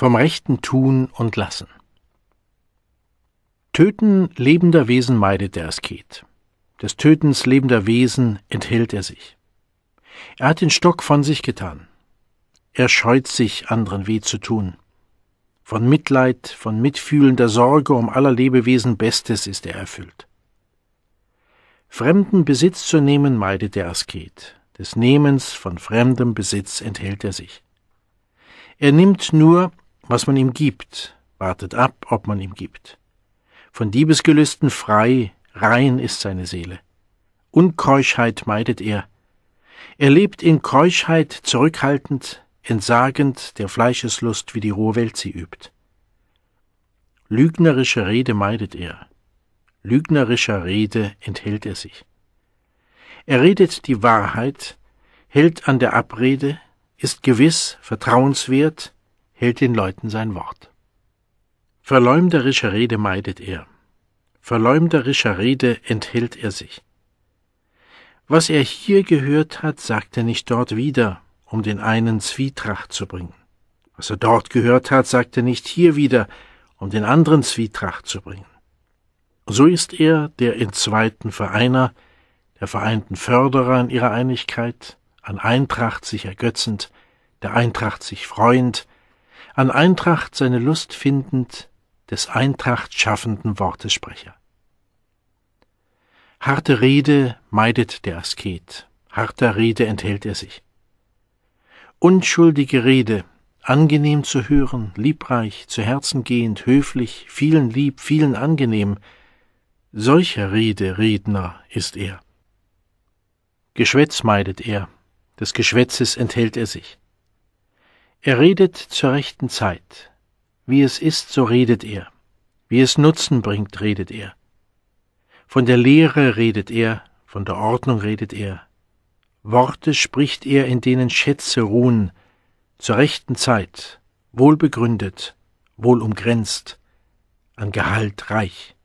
vom rechten Tun und Lassen. Töten lebender Wesen meidet der Asket. Des Tötens lebender Wesen enthält er sich. Er hat den Stock von sich getan. Er scheut sich, anderen weh zu tun. Von Mitleid, von mitfühlender Sorge um aller Lebewesen Bestes ist er erfüllt. Fremden Besitz zu nehmen meidet der Asket. Des Nehmens von fremdem Besitz enthält er sich. Er nimmt nur, was man ihm gibt, wartet ab, ob man ihm gibt. Von Diebesgelüsten frei, rein ist seine Seele. Unkeuschheit meidet er. Er lebt in Keuschheit zurückhaltend, entsagend der Fleischeslust, wie die rohe Welt sie übt. Lügnerische Rede meidet er. Lügnerischer Rede enthält er sich. Er redet die Wahrheit, hält an der Abrede, ist gewiss, vertrauenswert, hält den Leuten sein Wort. Verleumderischer Rede meidet er. Verleumderischer Rede enthält er sich. Was er hier gehört hat, sagt er nicht dort wieder, um den einen Zwietracht zu bringen. Was er dort gehört hat, sagt er nicht hier wieder, um den anderen Zwietracht zu bringen. So ist er der entzweiten Vereiner, der vereinten Förderer in ihrer Einigkeit, an Eintracht sich ergötzend, der Eintracht sich freuend, an Eintracht seine Lust findend, des Eintracht schaffenden Wortes Sprecher. Harte Rede meidet der Asket, harter Rede enthält er sich. Unschuldige Rede, angenehm zu hören, liebreich, zu Herzen gehend, höflich, vielen lieb, vielen angenehm, solcher Rede Redner ist er. Geschwätz meidet er, des Geschwätzes enthält er sich. Er redet zur rechten Zeit. Wie es ist, so redet er. Wie es Nutzen bringt, redet er. Von der Lehre redet er, von der Ordnung redet er. Worte spricht er, in denen Schätze ruhen, zur rechten Zeit, wohl begründet, wohl umgrenzt, an Gehalt reich.